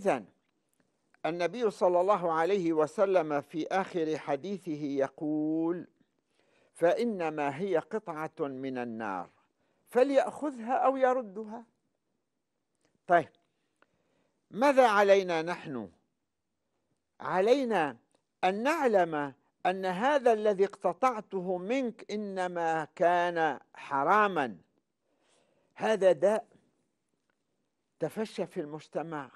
إذا النبي صلى الله عليه وسلم في آخر حديثه يقول فإنما هي قطعة من النار فليأخذها أو يردها طيب ماذا علينا نحن علينا أن نعلم أن هذا الذي اقتطعته منك إنما كان حراما هذا داء تفشى في المجتمع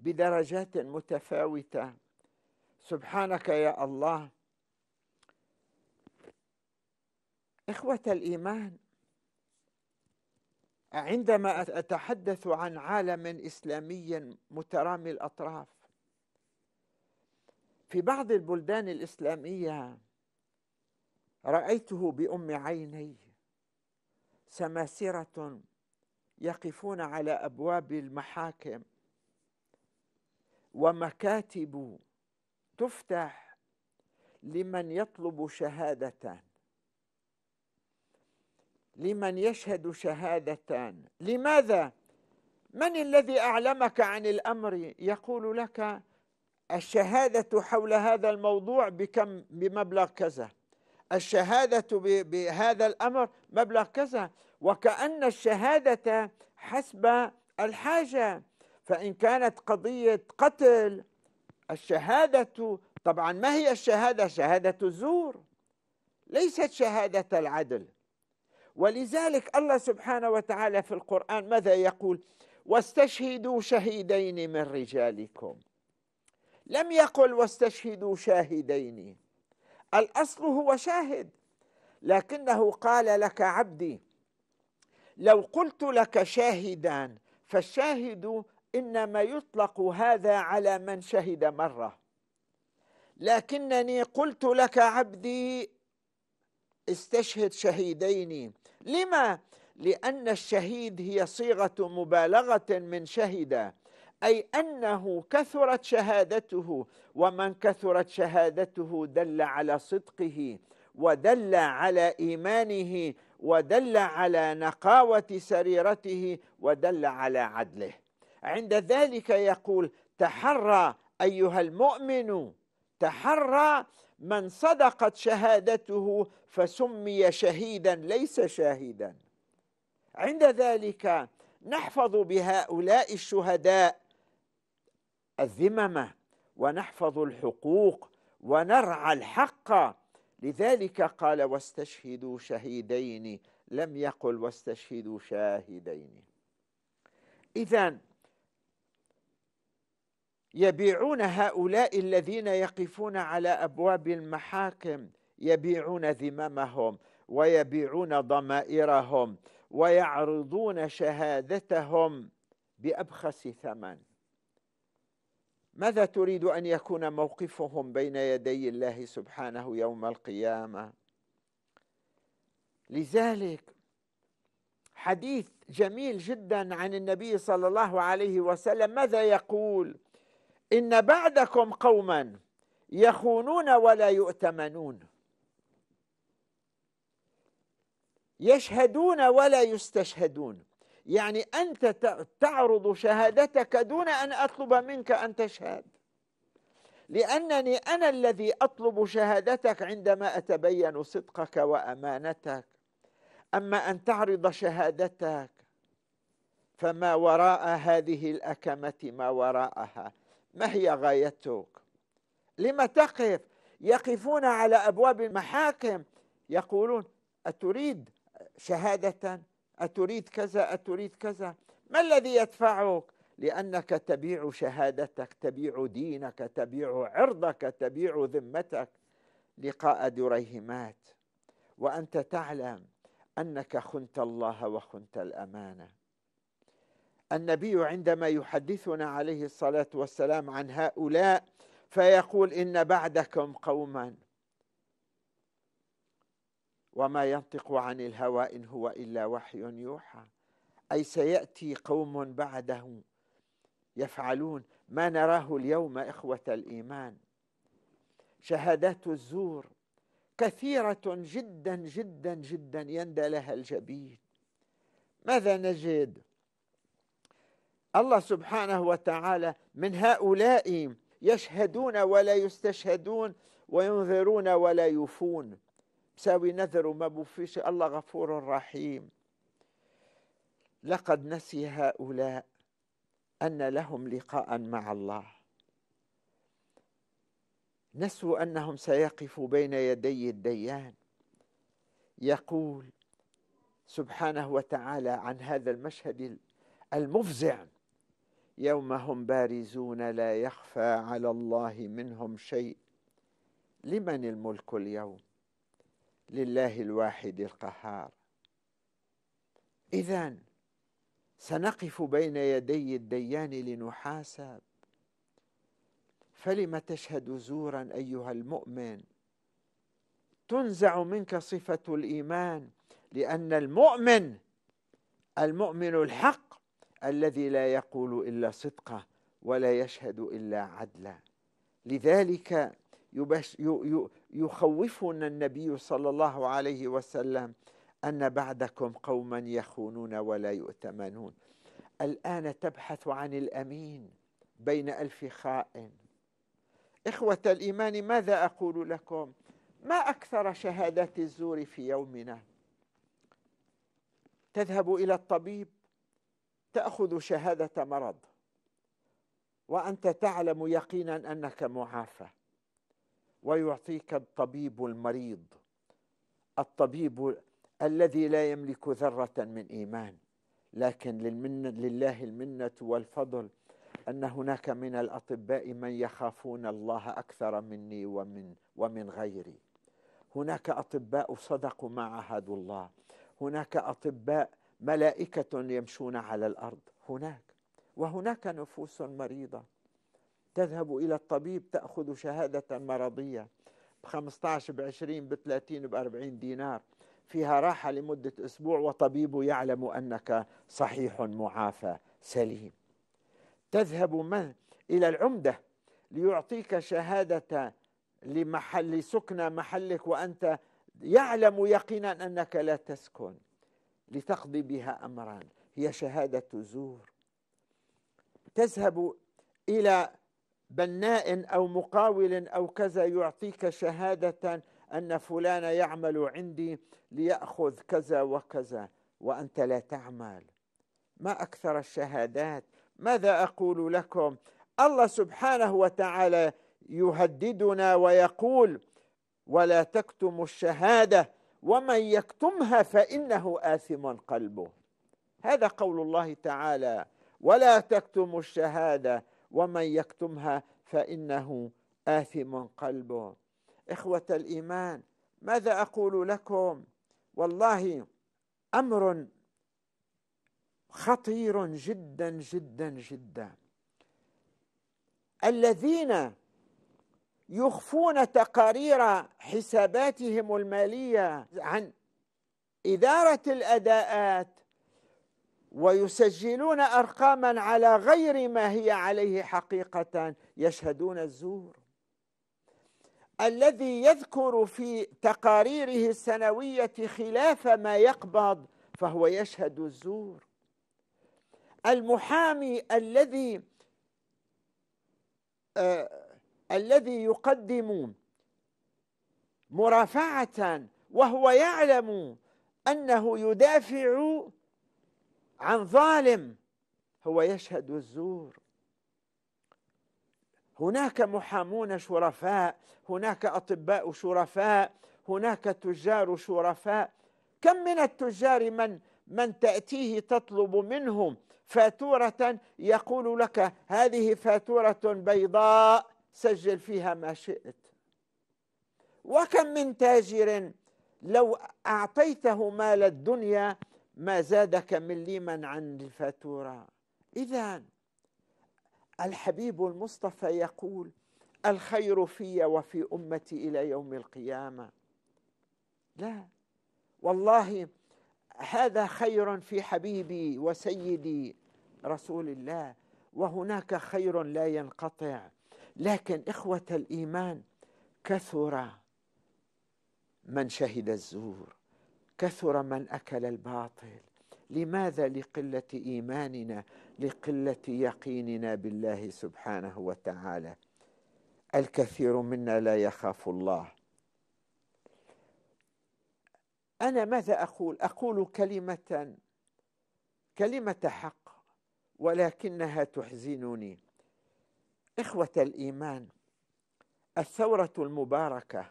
بدرجات متفاوته سبحانك يا الله اخوه الايمان عندما اتحدث عن عالم اسلامي مترامي الاطراف في بعض البلدان الاسلاميه رايته بام عيني سماسره يقفون على ابواب المحاكم ومكاتب تفتح لمن يطلب شهادتان لمن يشهد شهادتان لماذا من الذي اعلمك عن الامر يقول لك الشهاده حول هذا الموضوع بكم بمبلغ كذا الشهاده بهذا الامر مبلغ كذا وكان الشهاده حسب الحاجه فإن كانت قضية قتل الشهادة طبعا ما هي الشهادة؟ شهادة الزور ليست شهادة العدل ولذلك الله سبحانه وتعالى في القرآن ماذا يقول؟ واستشهدوا شهيدين من رجالكم لم يقل واستشهدوا شاهدين الأصل هو شاهد لكنه قال لك عبدي لو قلت لك شاهدان فالشاهد إنما يطلق هذا على من شهد مرة لكنني قلت لك عبدي استشهد شهيدين لما؟ لأن الشهيد هي صيغة مبالغة من شهد أي أنه كثرت شهادته ومن كثرت شهادته دل على صدقه ودل على إيمانه ودل على نقاوة سريرته ودل على عدله عند ذلك يقول تحرى أيها المؤمن تحرى من صدقت شهادته فسمي شهيدا ليس شاهدا عند ذلك نحفظ بهؤلاء الشهداء الذممه ونحفظ الحقوق ونرعى الحق لذلك قال واستشهدوا شهيدين لم يقل واستشهدوا شاهدين اذا يبيعون هؤلاء الذين يقفون على ابواب المحاكم يبيعون ذممهم ويبيعون ضمائرهم ويعرضون شهادتهم بابخس ثمن ماذا تريد ان يكون موقفهم بين يدي الله سبحانه يوم القيامه لذلك حديث جميل جدا عن النبي صلى الله عليه وسلم ماذا يقول إن بعدكم قوما يخونون ولا يؤتمنون يشهدون ولا يستشهدون يعني أنت تعرض شهادتك دون أن أطلب منك أن تشهد لأنني أنا الذي أطلب شهادتك عندما أتبين صدقك وأمانتك أما أن تعرض شهادتك فما وراء هذه الأكمة ما وراءها ما هي غايتك لما تقف يقفون على أبواب المحاكم يقولون أتريد شهادة أتريد كذا أتريد كذا ما الذي يدفعك لأنك تبيع شهادتك تبيع دينك تبيع عرضك تبيع ذمتك لقاء دريهمات وأنت تعلم أنك خنت الله وخنت الأمانة النبي عندما يحدثنا عليه الصلاه والسلام عن هؤلاء فيقول ان بعدكم قوما وما ينطق عن الهوى ان هو الا وحي يوحى اي سياتي قوم بعده يفعلون ما نراه اليوم اخوه الايمان شهادات الزور كثيره جدا جدا جدا يندى لها الجبين ماذا نجد الله سبحانه وتعالى من هؤلاء يشهدون ولا يستشهدون وينذرون ولا يفون مساوي نذر وما بوفيش الله غفور رحيم لقد نسي هؤلاء أن لهم لقاء مع الله نسوا أنهم سيقفوا بين يدي الديان يقول سبحانه وتعالى عن هذا المشهد المفزع يوم هم بارزون لا يخفى على الله منهم شيء لمن الملك اليوم لله الواحد القهار اذا سنقف بين يدي الديان لنحاسب فلم تشهد زورا ايها المؤمن تنزع منك صفه الايمان لان المؤمن المؤمن الحق الذي لا يقول الا صدقه ولا يشهد الا عدلا لذلك يخوفنا النبي صلى الله عليه وسلم ان بعدكم قوما يخونون ولا يؤتمنون الان تبحث عن الامين بين الف خائن اخوه الايمان ماذا اقول لكم ما اكثر شهادات الزور في يومنا تذهب الى الطبيب تاخذ شهاده مرض وانت تعلم يقينا انك معافى ويعطيك الطبيب المريض الطبيب الذي لا يملك ذره من ايمان لكن للمنة لله المنه والفضل ان هناك من الاطباء من يخافون الله اكثر مني ومن ومن غيري هناك اطباء صدقوا ما عاهدوا الله هناك اطباء ملائكة يمشون على الأرض هناك وهناك نفوس مريضة تذهب إلى الطبيب تأخذ شهادة مرضية ب 15 ب 20 ب 30 ب 40 دينار فيها راحة لمدة أسبوع وطبيب يعلم أنك صحيح معافى سليم تذهب من إلى العمدة ليعطيك شهادة لمحل سكن محلك وأنت يعلم يقينا أنك لا تسكن لتقضي بها أمران هي شهادة زور تذهب إلى بناء أو مقاول أو كذا يعطيك شهادة أن فلان يعمل عندي ليأخذ كذا وكذا وأنت لا تعمل ما أكثر الشهادات ماذا أقول لكم الله سبحانه وتعالى يهددنا ويقول ولا تكتموا الشهاده ومن يكتمها فإنه آثم قلبه هذا قول الله تعالى ولا تكتموا الشهادة ومن يكتمها فإنه آثم قلبه إخوة الإيمان ماذا أقول لكم والله أمر خطير جدا جدا جدا الذين يخفون تقارير حساباتهم الماليه عن اداره الاداءات ويسجلون ارقاما على غير ما هي عليه حقيقه يشهدون الزور الذي يذكر في تقاريره السنويه خلاف ما يقبض فهو يشهد الزور المحامي الذي آه الذي يقدم مرافعة وهو يعلم أنه يدافع عن ظالم هو يشهد الزور هناك محامون شرفاء هناك أطباء شرفاء هناك تجار شرفاء كم من التجار من من تأتيه تطلب منهم فاتورة يقول لك هذه فاتورة بيضاء سجل فيها ما شئت وكم من تاجر لو اعطيته مال الدنيا ما زادك مليما عن الفاتوره اذا الحبيب المصطفى يقول الخير في وفي امتي الى يوم القيامه لا والله هذا خير في حبيبي وسيدي رسول الله وهناك خير لا ينقطع لكن إخوة الإيمان كثر من شهد الزور كثر من أكل الباطل لماذا لقلة إيماننا لقلة يقيننا بالله سبحانه وتعالى الكثير منا لا يخاف الله أنا ماذا أقول أقول كلمة كلمة حق ولكنها تحزنني إخوة الإيمان الثورة المباركة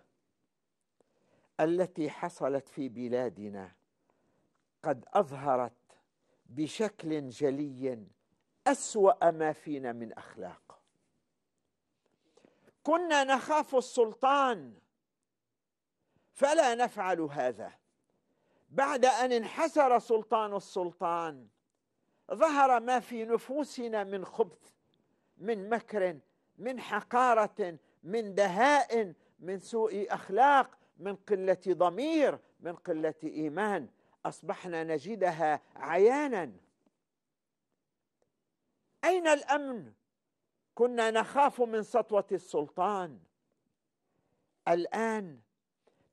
التي حصلت في بلادنا قد أظهرت بشكل جلي أسوأ ما فينا من أخلاق كنا نخاف السلطان فلا نفعل هذا بعد أن انحسر سلطان السلطان ظهر ما في نفوسنا من خبث من مكر من حقاره من دهاء من سوء اخلاق من قله ضمير من قله ايمان اصبحنا نجدها عيانا اين الامن كنا نخاف من سطوه السلطان الان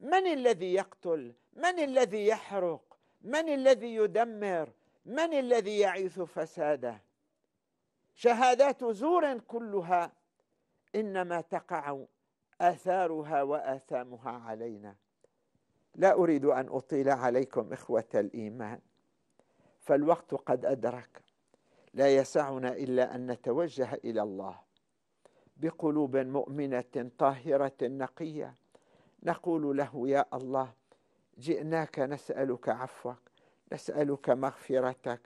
من الذي يقتل من الذي يحرق من الذي يدمر من الذي يعيث فساده شهادات زور كلها انما تقع اثارها واثامها علينا لا اريد ان اطيل عليكم اخوه الايمان فالوقت قد ادرك لا يسعنا الا ان نتوجه الى الله بقلوب مؤمنه طاهره نقيه نقول له يا الله جئناك نسالك عفوك نسالك مغفرتك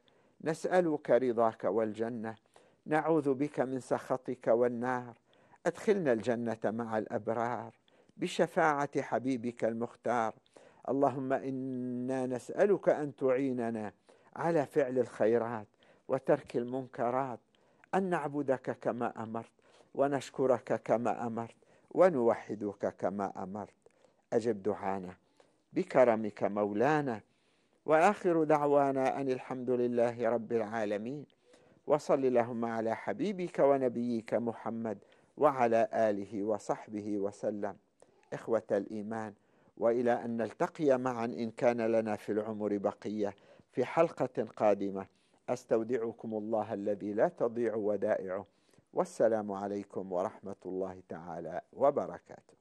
نسالك رضاك والجنه نعوذ بك من سخطك والنار ادخلنا الجنه مع الابرار بشفاعه حبيبك المختار اللهم انا نسالك ان تعيننا على فعل الخيرات وترك المنكرات ان نعبدك كما امرت ونشكرك كما امرت ونوحدك كما امرت اجب دعانا بكرمك مولانا واخر دعوانا ان الحمد لله رب العالمين وصل اللهم على حبيبك ونبيك محمد وعلى آله وصحبه وسلم إخوة الإيمان وإلى أن نلتقي معا إن كان لنا في العمر بقية في حلقة قادمة أستودعكم الله الذي لا تضيع ودائعه والسلام عليكم ورحمة الله تعالى وبركاته